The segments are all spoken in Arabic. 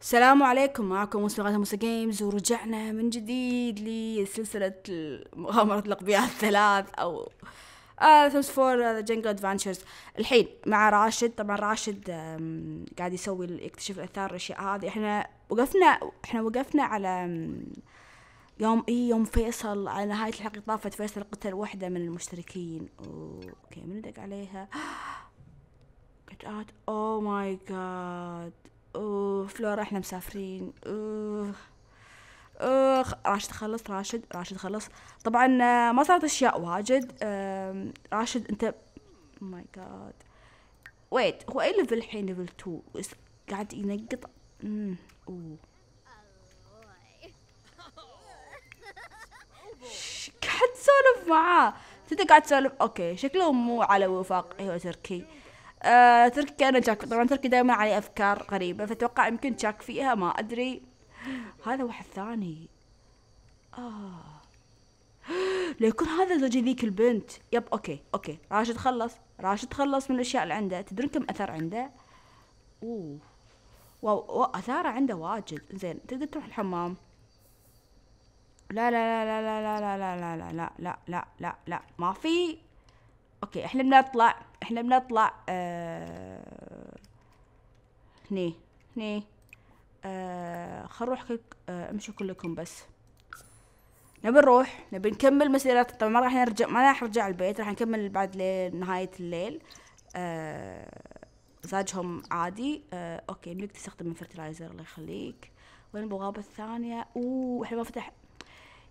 السلام عليكم معكم مسبقات موسى جيمز ورجعنا من جديد لسلسلة مغامرة الأقبياء الثلاث أو آه ثمس فور جنجل ادفانشرز الحين مع راشد طبعا راشد قاعد يسوي يكتشف الأثار الأشياء هذه احنا وقفنا احنا وقفنا على يوم اي يوم فيصل على نهاية الحلقة طافت فيصل قتل واحدة من المشتركين اوكي من دق عليها اوه ماي جاد فلورا احنا مسافرين أخ راشد خلص راشد راشد خلص طبعا آه، ما صارت اشياء واجد راشد انت ماي جاد ويت هو اي ليفل الحين ليفل 2 قاعد ينقط قاعد تسولف معاه انت قاعد تسولف اوكي شكله مو على وفاق ايوه تركي تركي كأنه شاك طبعا تركي دائما عليه أفكار غريبة فتوقع يمكن شاك فيها ما أدري هذا واحد ثاني آه ليكون هذا زوجي ذيك البنت يب أوكي أوكي راشد خلص راشد خلص من الأشياء اللي عنده تدرون كم أثر عنده أوه واو أثاره عنده واجد زين تقدر تروح الحمام لا لا لا لا لا لا لا لا لا لا لا لا لا ما في اوكي احنا بنطلع احنا بنطلع آه هني هني آه خل نروح آه امشوا كلكم بس نبي نروح نبي نكمل مسيرات طبعا ما راح نرجع ما راح نرجع البيت راح نكمل بعد نهاية الليل آه زاجهم عادي آه اوكي ملك تستخدم الفرتلايزر الله يخليك وين البوابة الثانية اوه احنا ما فتح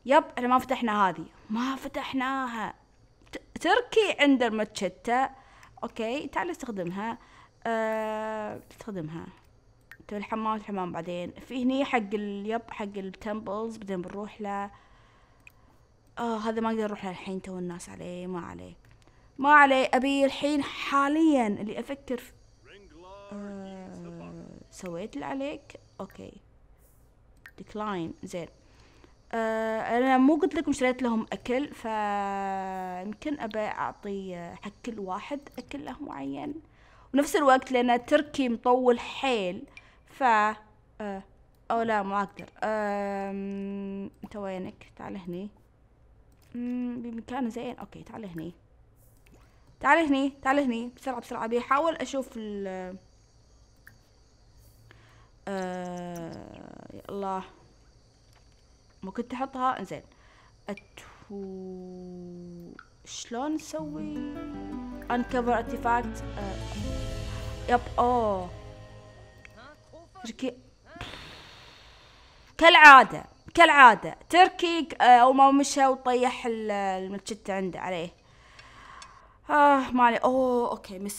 يب احنا ما فتحنا هذه ما فتحناها تركي عند المتشتة اوكي تعال استخدمها أه استخدمها تبي الحمام الحمام بعدين في هني حق اليب حق التمبلز بعدين بنروح له اه هذا ما اقدر اروح له الحين تو الناس عليه ما عليه ما عليه ابي الحين حاليا اللي افكر في... آه، سويت اللي عليك اوكي ديكلاين زين آه، انا مو قلت لكم شريت لهم اكل فيمكن ابى اعطي آه، حق كل واحد اكل له معين ونفس الوقت لان تركي مطول حيل ف آه، او لا ما اقدر انت وينك تعال هني بمكان زين اوكي تعال هني تعال هني تعال هني بسرعة بسرعة احاول اشوف ال آه يا الله ممكن تحطها انزين اتو شلون نسوي انكفر ارتيفاكت آه، يب اوه تركي كالعادة كالعادة تركي آه، او ما مشى وطيح المتشتة عنده عليه اه مالي اوه اوكي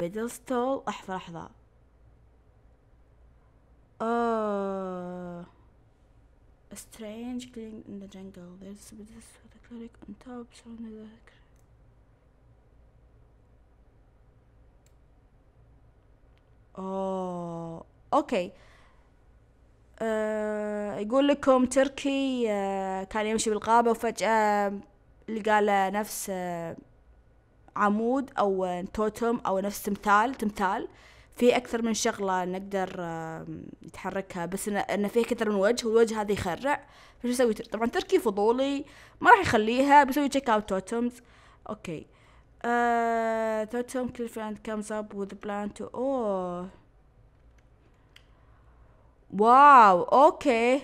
بدل ستول لحظة لحظة آه A strange clearing in the jungle. There's a business with a cleric on top, surrounded the اوه اوكي آه يقول لكم تركي آه كان يمشي بالغابة وفجأة لقى له نفس آه عمود او uh، توتم او نفس تمثال تمثال في اكثر من شغله نقدر نتحركها بس انه فيه كثر من وجه والوجه هذا يخرع فشو اسوي طبعا تركي فضولي ما راح يخليها بسوي تشيك اوت توتمز اوكي توتم كل كليفلاند كمز اب وذ بلان تو اوه واو اوكي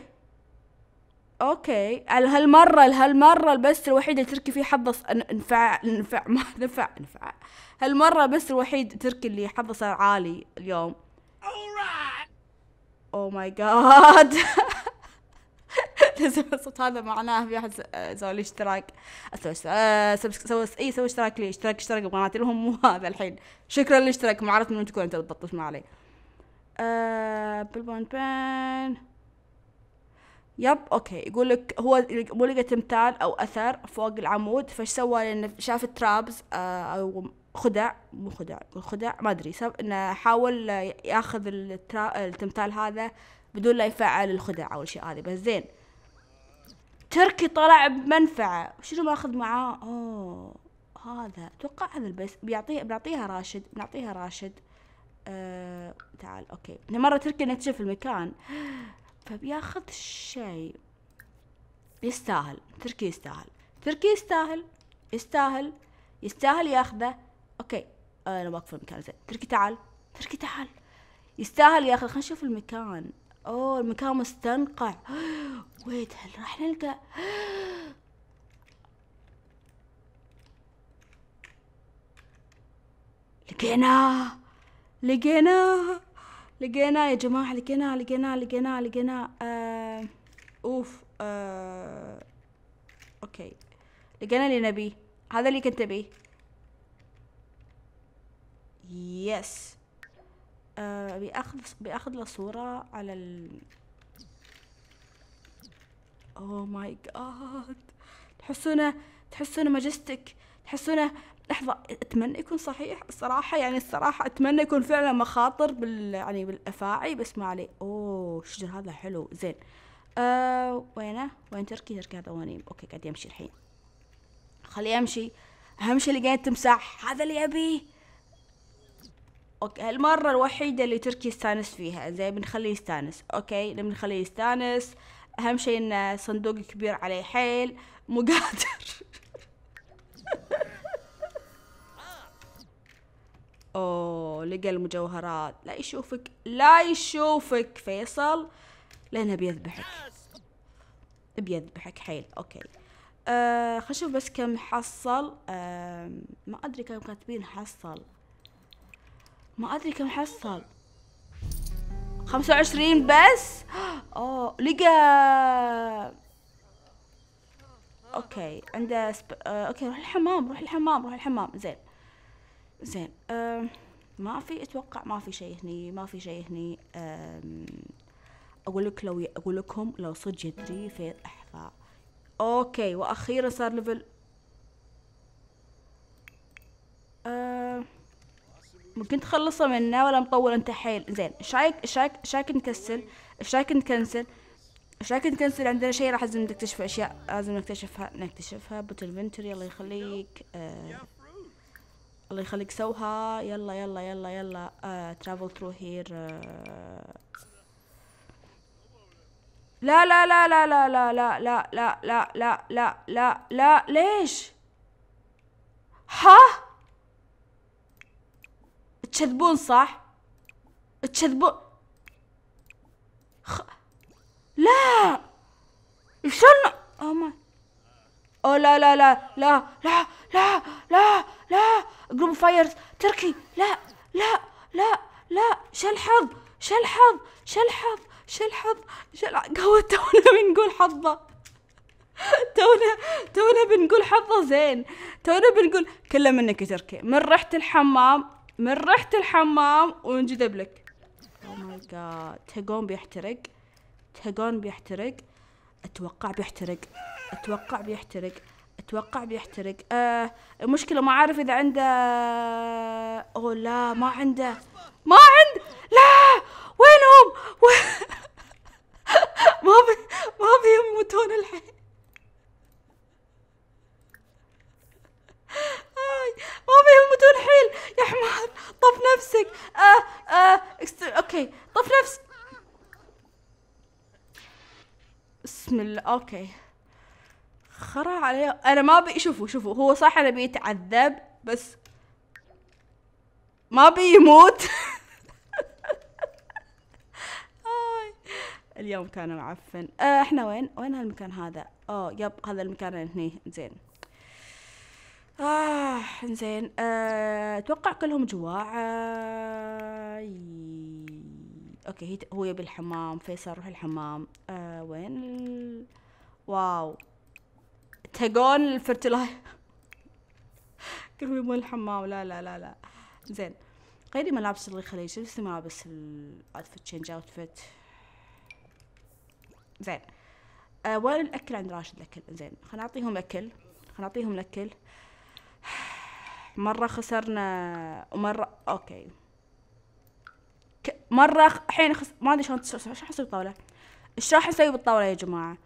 اوكي هالمرة هالمره البث الوحيد اللي تركي فيه حظ نفع نفع ما نفع نفع هالمره بس الوحيد تركي اللي حظه صار عالي اليوم او ماي جاد لازم الصوت هذا معناه في احد آه، سوى لي اشتراك آه، سوى اي سوى اشتراك لي اشتراك اشتراك بقناتي لهم مو هذا الحين شكرا للاشتراك ما عرفت من تكون انت بتطفش ما علي أه بالبون بان يب اوكي يقول لك هو لقى تمثال او اثر فوق العمود فايش سوى لانه شاف ترابز آه، او خدع مو خدع خدع ما ادري انه حاول ياخذ التمثال هذا بدون لا يفعل الخدع او الشيء هذا بس زين تركي طلع بمنفعه شنو ماخذ معاه اوه هذا اتوقع هذا البس بيعطيه بنعطيها راشد بنعطيها راشد أه... تعال اوكي مره تركي نكتشف المكان فبياخذ الشاي يستاهل تركي يستاهل تركي يستاهل يستاهل يستاهل ياخذه اوكي انا واقفه المكان زين تركي تعال تركي تعال يستاهل ياخذ خلينا نشوف المكان اوه المكان مستنقع ويت هل راح نلقى لقيناه لقيناه لقينا يا جماعة لقينا لقينا لقينا لقينا آه اوف آه اوكي لقينا اللي نبيه هذا اللي كنت ابيه يس آه أخذ بأخذ له صورة على ال اوه ماي جاد تحسونه تحسونه ماجستيك تحسونه لحظة أتمنى يكون صحيح الصراحة يعني الصراحة أتمنى يكون فعلا مخاطر بال يعني بالأفاعي بس ما عليه أوه الشجر هذا حلو زين أه وينه وين تركي تركي هذا وانيم أوكي قاعد يمشي الحين خليه يمشي أهم شي لقيت تمساح هذا اللي أبيه اوكي هالمرة الوحيدة اللي تركي يستانس فيها زي بنخليه يستانس اوكي لما نخليه يستانس اهم شي انه صندوق كبير عليه حيل مو قادر اوه لقى المجوهرات لا يشوفك لا يشوفك فيصل لانه بيذبحك بيذبحك حيل اوكي آه خلينا نشوف بس كم حصل آه ما ادري كم كاتبين حصل ما ادري كم حصل خمسة وعشرين بس اوه لقى اوكي عنده سب... آه، اوكي روح الحمام روح الحمام روح الحمام زين زين ما في اتوقع ما في شيء هني ما في شيء هني اقول لك لو اقول لكم لو صدق يدري في احفاء اوكي واخيرا صار ليفل ممكن تخلصه منه ولا مطول انت حيل زين شايك شايك شايك نكسل شايك نكنسل شايك نكنسل عندنا شيء راح لازم نكتشف اشياء لازم نكتشفها نكتشفها بوت انفنتوري الله يخليك أه الله يخليك سوها يلا يلا يلا يلا ترافل ثرو هير آه لا لا لا لا لا لا لا لا لا لا لا لا لا لا ليش ها تشذبون صح تكذبون خ... لا شلون او ماي اوه لا لا لا لا لا لا لا لا جروب فايرز تركي لا لا لا لا شل حظ شل حظ شل حظ شل حظ شل قهوة تونا بنقول حظه تونا تونا بنقول حظه زين تونا بنقول كله منك يا تركي من رحت الحمام من رحت الحمام وانجذب لك او ماي جاد تهجون بيحترق تهجون بيحترق اتوقع بيحترق اتوقع بيحترق اتوقع بيحترق آه المشكله ما اعرف اذا عنده او لا ما عنده ما عنده لا وينهم و... ما بي ما بيموتون الحين ما بيهم متون حيل يا حمار طف نفسك آه آه اكستر... اوكي طف نفسك بسم الله اوكي خرع عليه انا ما ابي شوفوا شوفوا هو صح انا بيتعذب بس ما بيموت اليوم كان معفن آه احنا وين وين هالمكان هذا اه يب هذا المكان هني زين اه زين آه اتوقع كلهم جواع آه اوكي هو يبي الحمام فيصل روح الحمام آه وين ال... واو تجون الفرتلايزر كلهم مو الحمام لا لا لا لا زين غيري ملابس الخليج بس ملابس الاوتفيت تشينج اوتفيت زين أه وين الاكل عند راشد الاكل زين خلنا نعطيهم اكل خلنا نعطيهم الاكل مره خسرنا ومره اوكي مره الحين خس... ما ادري شلون شو راح اسوي بالطاوله ايش راح اسوي بالطاوله يا جماعه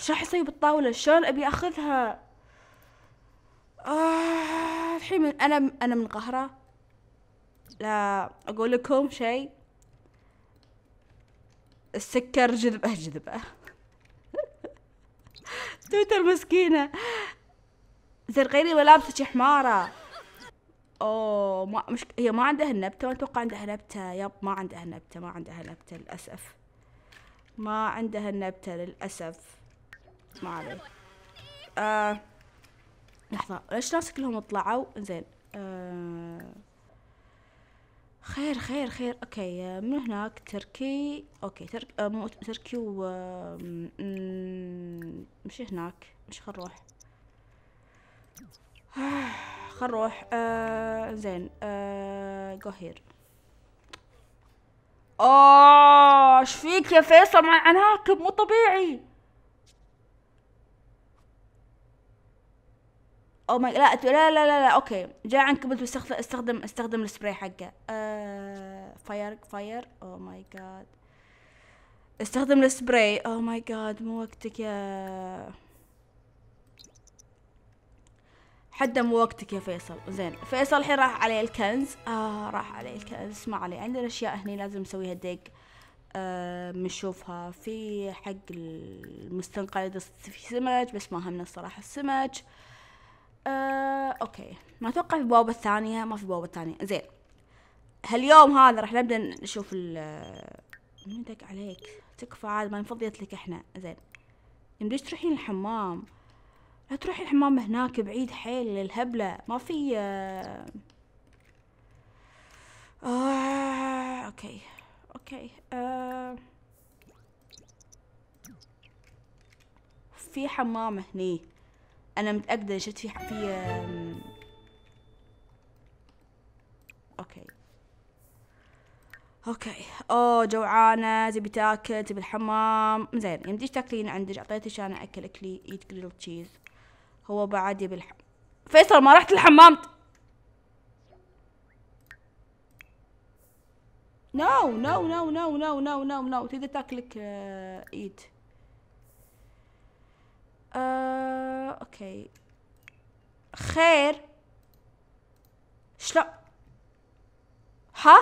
ايش راح يسوي بالطاولة شلون أبي أخذها آه، الحين من أنا أنا منقهرة لا أقول لكم شيء السكر جذبة جذبة تويتر مسكينة زين غيري ملابسك حمارة اوه ما مش هي ما عندها نبتة ما اتوقع عندها نبتة يب ما عندها نبتة ما عندها نبتة للأسف ما عندها النبتة للأسف ما علي آه لحظة ليش ناس كلهم طلعوا زين آه خير خير خير اوكي آه، من هناك تركي اوكي ترك آه مو تركي و آه، مشي هناك مش خل نروح خل نروح آه زين آه جو هير اوه ايش فيك يا فيصل مع عناكب مو طبيعي او oh ماي لا لا لا لا, لا. اوكي جاء عنك بنت استخدم استخدم استخدم السبراي حقه آه... فاير فاير او ماي جاد استخدم السبراي او ماي جاد مو وقتك يا حتى مو وقتك يا فيصل زين فيصل الحين راح عليه الكنز آه راح عليه الكنز ما عليه عندنا اشياء هني لازم نسويها دق آه، بنشوفها آه في حق المستنقع في سمك بس ما همنا الصراحة السمك آه، اوكي ما اتوقع في بوابة ثانية ما في بوابة ثانية زين هاليوم هذا راح نبدا نشوف ال مين دق عليك تكفى عاد ما انفضيت لك احنا زين ليش تروحين الحمام لا تروحي الحمام هناك بعيد حيل للهبلة ما في آه... اوكي اوكي آه... في حمام هني انا متاكده شفت في في اوكي اوكي اوه جوعانه تبي تاكل تبي الحمام زين يمديش تاكلين عندك اعطيتك انا اكل اكلي ايت جريل تشيز هو بعد يبي الحمام فيصل ما رحت الحمام نو نو نو نو نو نو نو نو تقدر تاكلك ايت آه، آه، اوكي خير شلون ها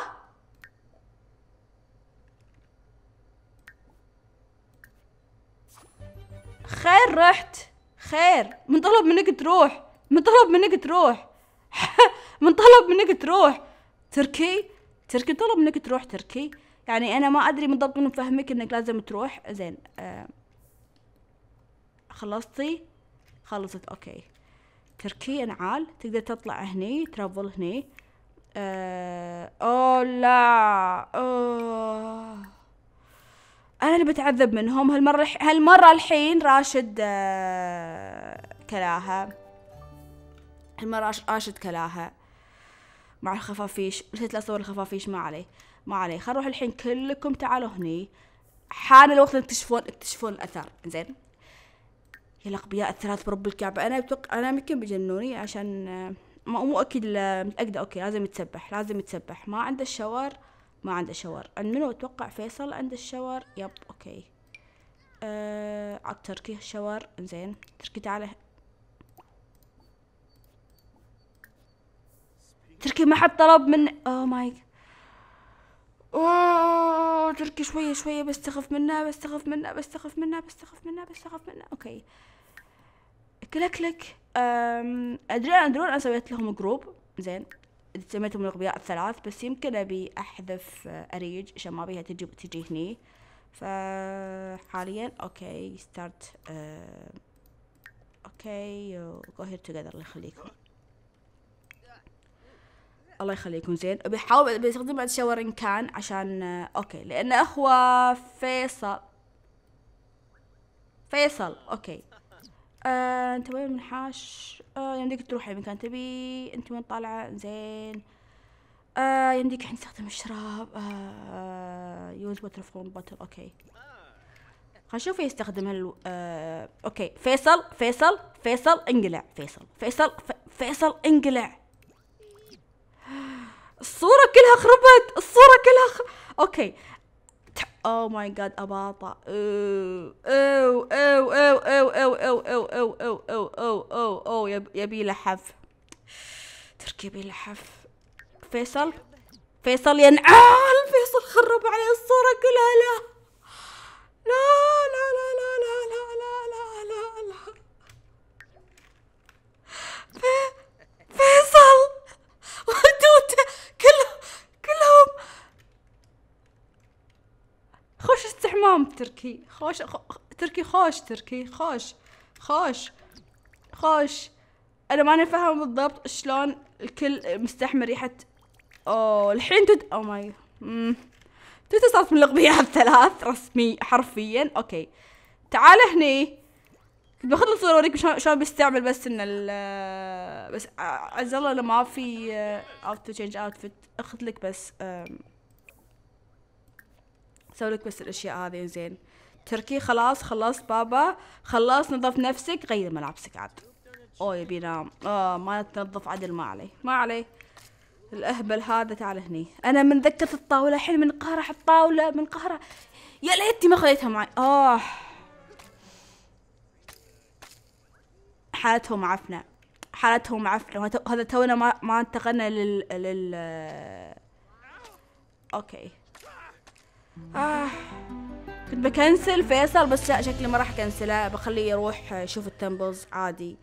خير رحت خير من طلب منك تروح من طلب منك تروح من طلب منك تروح تركي تركي طلب منك تروح تركي يعني انا ما ادري بالضبط من فهمك انك لازم تروح زين آه. خلصتي خلصت اوكي تركي انعال تقدر تطلع هني ترافل هني آه او لا اوه انا اللي بتعذب منهم هالمره هالمره الحين راشد آه، كلاها هالمره راشد كلاها مع الخفافيش نسيت اصور الخفافيش ما عليه ما عليه خل نروح الحين كلكم تعالوا هني حان الوقت تكتشفون تكتشفون الاثر زين يا الأقبياء الثلاث برب الكعبة أنا بتوقع أنا يمكن بجنوني عشان آه، ما مو أكيد آه، متأكدة أوكي لازم يتسبح لازم يتسبح ما عنده الشاور ما عنده شاور عند منو أتوقع فيصل عنده الشاور يب أوكي أه عاد تركي الشاور زين تركي تعال تركي ما حد طلب من أوه oh ماي اوه تركي شويه شويه بستخف منها بستخف منها بستخف منها بستخف منها بستخف منها اوكي كلك لك ادري انا درون انا سويت لهم جروب زين سميتهم الاغبياء الثلاث بس يمكن ابي احذف آه، اريج عشان ما بيها تجي تجي هني فحاليا اوكي ستارت آه، اوكي جو هير توجذر الله يخليكم الله يخليكم زين بيحاول بيستخدم بعد شاور ان كان عشان آه، اوكي لان هو فيصل فيصل اوكي آه، انت وين منحاش آه، يمديك تروح اي مكان تبي انت وين طالعه زين آه، يمديك الحين تستخدم الشراب آه،, آه، يوز واتر فروم بوتل اوكي خلينا نشوف يستخدم ال آه، اوكي فيصل فيصل فيصل انقلع فيصل فيصل فيصل انقلع الصورة كلها خربت الصورة كلها خ... اوكي او ماي جاد اباطا او او او او او او او او او او او او او يبي لحف تركي يبي لحف فيصل فيصل ينعال فيصل خرب علي الصورة كلها لا لا لا لا لا لا لا لا لا لا اليوم تركي خوش خو... تركي خوش تركي خوش خوش خوش انا ماني فاهمه بالضبط شلون الكل مستحمل ريحه اوه الحين تد او oh ماي تد صارت من الاغبياء الثلاث رسمي حرفيا اوكي تعال هني كنت باخذ الصورة اوريك شلون بيستعمل بس ان ال بس عز الله لو ما في اوت تو تشينج اوتفيت اخذ لك بس سوي لك بس الاشياء هذه زين تركي خلاص خلصت بابا خلاص نظف نفسك غير ملابسك عاد اوه يبي ينام اه ما تنظف عدل ما علي ما علي الاهبل هذا تعال هني انا من ذكرت الطاوله الحين من قهرة الطاوله من قهرة يا ليتني ما خليتها معي اه حالتهم عفنه حالتهم عفنه هذا تونا ما ما انتقلنا لل لل آه، اوكي آه كنت بكنسل فيصل بس لا شكلي ما راح كنسله بخليه يروح آه، يشوف التمبلز عادي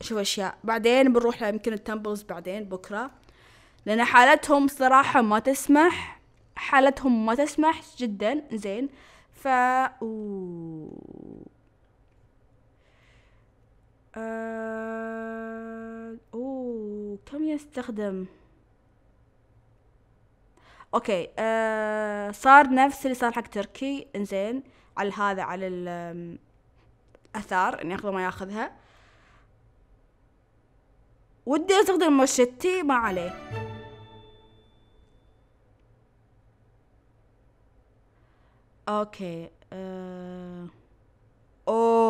شوف اشياء بعدين بنروح يمكن التمبلز بعدين بكره لان حالتهم صراحة ما تسمح حالتهم ما تسمح جدا زين ف أوه. آه، اوه كم يستخدم اوكي آه صار نفس اللي صار حق تركي انزين على هذا على الاثار ان اخذه ما ياخذها ودي استخدم مشتي ما عليه اوكي آه. اوه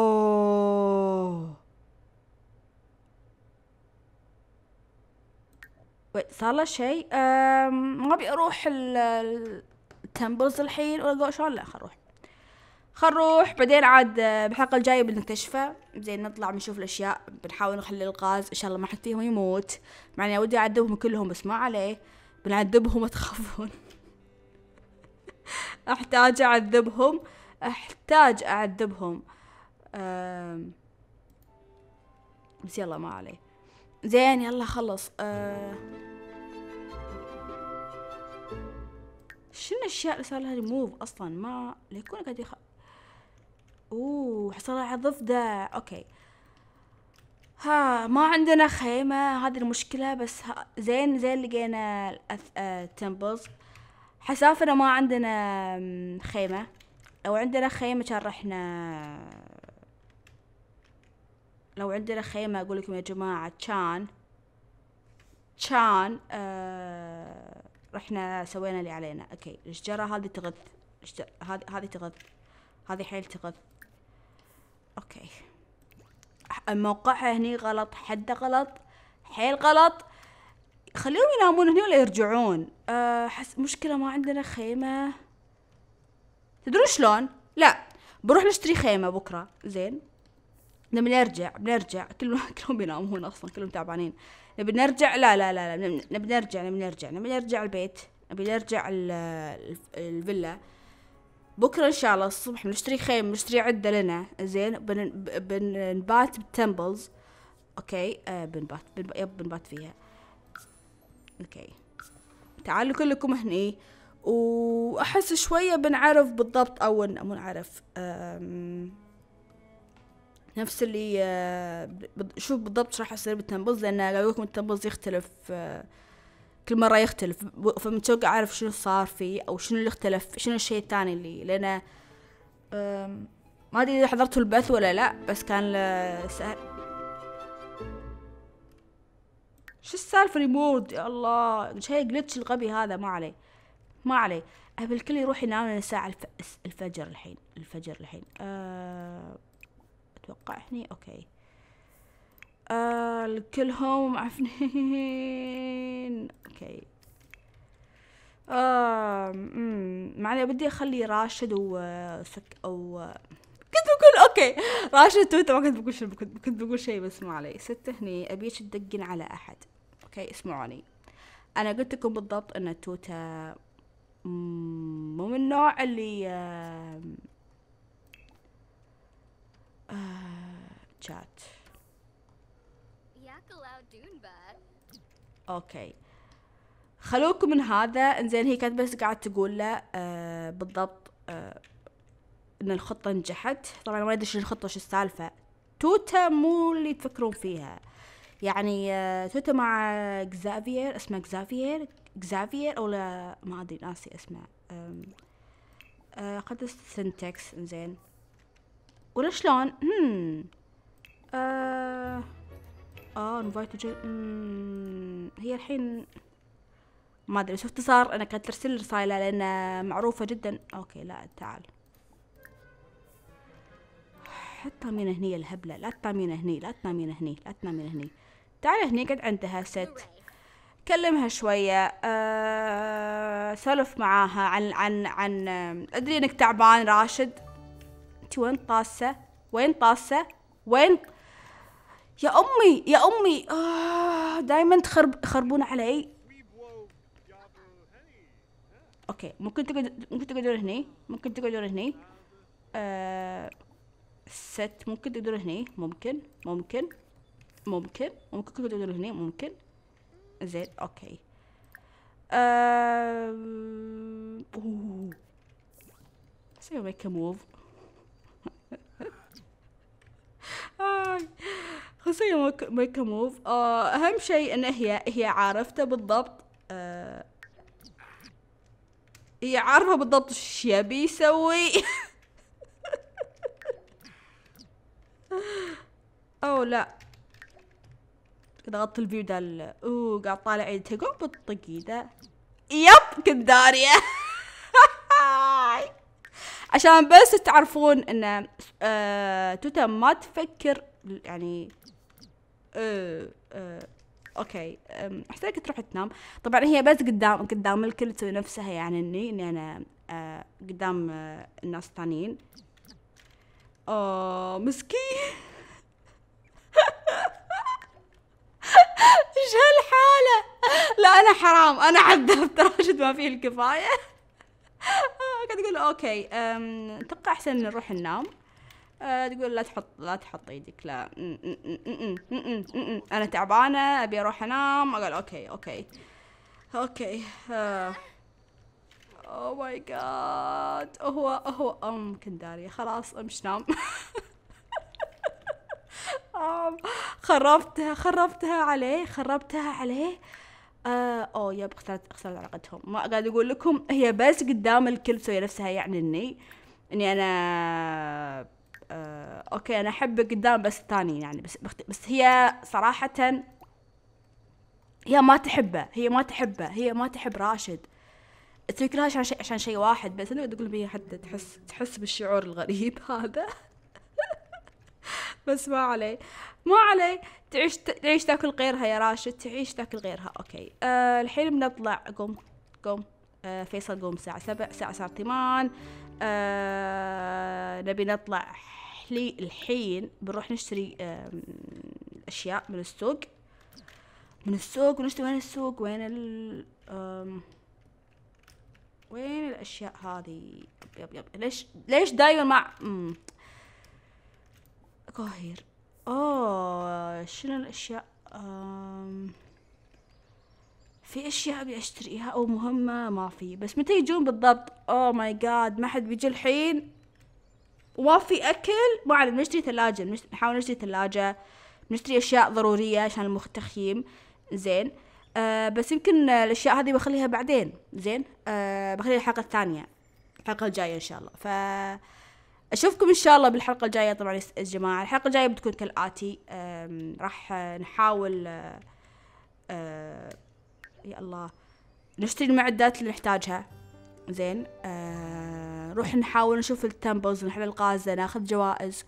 صار له شيء ما ابي اروح التمبلز الحين ولا شلون لا خل نروح خل نروح بعدين عاد آه، بالحلقة الجاية بنكتشفه زين نطلع بنشوف الأشياء بنحاول نخلي الغاز إن شاء الله ما حد فيهم يموت مع إني ودي أعذبهم كلهم بس ما عليه بنعذبهم تخافون أحتاج أعذبهم أحتاج أعذبهم بس يلا ما عليه زين يلا خلص آه شنو الاشياء اللي صار لها ريموف اصلا ما ليكون قاعد يخ اوه حصل على ضفدع اوكي ها ما عندنا خيمة هذه المشكلة بس زين زين لقينا الأث... آه... تمبلز حسافنا ما عندنا خيمة لو عندنا خيمة كان رحنا لو عندنا خيمة أقول لكم يا جماعة تشان تشان آه رحنا سوينا اللي علينا أوكي الشجرة هذه تغذ هذه هذه تغذ هذه حيل تغذ أوكي موقعها هني غلط حده غلط حيل غلط خليهم ينامون هني ولا يرجعون أه حس مشكلة ما عندنا خيمة تدرون شلون لا بروح نشتري خيمة بكرة زين نبي نرجع بنرجع كلهم كلهم بيناموا هون اصلا كلهم تعبانين نبي نرجع لا لا لا, لا نبي نرجع نبي نرجع نبي نرجع البيت نبي نرجع الفيلا بكرة إن شاء الله الصبح بنشتري خيمة بنشتري عدة لنا زين بن بنبات بالتمبلز أوكي آه بنبات يب بنبات فيها أوكي تعالوا كلكم هني وأحس شوية بنعرف بالضبط أو بنعرف نعرف أم... نفس اللي آه، شوف بالضبط راح يصير بالتمبلز لأن لكم التمبلز يختلف آه، كل مرة يختلف فمتوقع أعرف شنو صار فيه أو شنو اللي اختلف شنو الشيء الثاني اللي لأنه ما أدري إذا حضرتوا البث ولا لا بس كان آه، سهل شو السالفة ريمود يا الله شي جلتش الغبي هذا ما عليه ما عليه أبي الكل يروح ينام الساعة الف... الفجر الحين الفجر الحين أه... اتوقع هني اوكي آه كلهم معفنين اوكي آه معني بدي اخلي راشد وسك او كنت بقول اوكي راشد تويتر ما كنت بقول شيء كنت بقول شيء بس ما علي ستة هني ابيش تدقن على احد اوكي اسمعوني انا قلت لكم بالضبط ان توتا مو من النوع اللي chat. آه، اوكي خلوكم من هذا انزين هي كانت بس قاعد تقول له آه بالضبط آه ان الخطه نجحت طبعا ما ادري شو الخطه وش السالفه توتا مو اللي تفكرون فيها يعني آه توتا مع اكزافير اسمه اكزافير اكزافير او لا ما ادري ناسي اسمه آه قدس سنتكس انزين ولا شلون هم اه اه انفايت هي الحين ما ادري شفت صار انا كانت ترسل رسالة لان معروفة جدا اوكي لا تعال حتى من هني الهبلة لا تنامين هني لا تنامين هني لا تنامين هني تعال هني قد عندها ست كلمها شوية أه سولف معاها عن عن عن أدري إنك تعبان راشد انت وين طاسه وين طاسه وين يا امي يا امي آه، دائما تخرب خربون علي اوكي ممكن تقعد ممكن تقعدون هني ممكن تقعدون هني آه ست ممكن تقعدون هني ممكن ممكن ممكن ممكن تقعدون هني ممكن زين اوكي ااا آه، اوه سوي ميك موف آه. خصوصا ميك موف آه، اهم شيء ان هي هي عارفته بالضبط آه. هي عارفه بالضبط ايش يبي يسوي او لا ضغطت الفيو ده اوه قاعد طالع عيد تقوم بتطقي ده يب كنت داريه عشان بس تعرفون ان آه توتا ما تفكر يعني آه آه اوكي احتاجك تروح تنام طبعا هي بس قدام قدام الكل تسوي نفسها يعني اني اني انا آه قدام آه الناس الثانيين اه مسكين ايش هالحاله لا انا حرام انا عذبت راشد ما فيه الكفايه تقول اوكي اتوقع احسن نروح ننام أه، تقول لا تحط لا تحط ايدك لا انا تعبانه ابي اروح انام اقول اوكي اوكي اوكي او ماي جاد هو هو ام كنداري خلاص امش نام خربتها خربتها عليه خربتها عليه اه او يب خسرت خسرت علاقتهم ما قاعد اقول لكم هي بس قدام الكل تسوي نفسها يعني اني اني انا آه اوكي انا احبك قدام بس الثاني يعني بس بس هي صراحه هي ما تحبه هي ما تحبه هي ما تحب راشد تفكرها عشان شيء عشان شيء واحد بس انا اقول هي حتى تحس تحس بالشعور الغريب هذا بس ما علي ما علي تعيش تعيش تاكل غيرها يا راشد تعيش تاكل غيرها اوكي أه الحين بنطلع قوم قوم أه فيصل قوم الساعة سبع الساعة صار ثمان أه نبي نطلع لي الحين بنروح نشتري أشياء من السوق من السوق ونشتري وين السوق وين ال وين الأشياء هذه يب يب ليش ليش دايما مع القاهر اوه شنو الاشياء آم في اشياء ابي اشتريها او مهمه ما في بس متى يجون بالضبط اوه ماي جاد ما حد بيجي الحين وما في اكل ما اعرف نشتري ثلاجه نحاول نشتري ثلاجه نشتري اشياء ضروريه عشان المخ تخييم زين آه بس يمكن الاشياء هذه بخليها بعدين زين آه بخليها الحلقه الثانيه الحلقه الجايه ان شاء الله ف اشوفكم ان شاء الله بالحلقه الجايه طبعا يا جماعه الحلقه الجايه بتكون كالاتي راح آه، نحاول آه، آه، يا الله نشتري المعدات اللي نحتاجها زين نروح نحاول نشوف التمبلز نحل الغازة ناخذ جوائز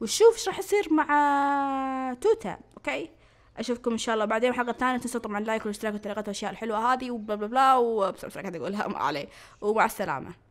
ونشوف ايش راح يصير مع توتا اوكي اشوفكم ان شاء الله بعدين حلقه ثانيه تنسوا طبعا اللايك والاشتراك والتعليقات والاشياء الحلوه هذه وبلا بلا بلا وبس اقولها ما عليه ومع السلامه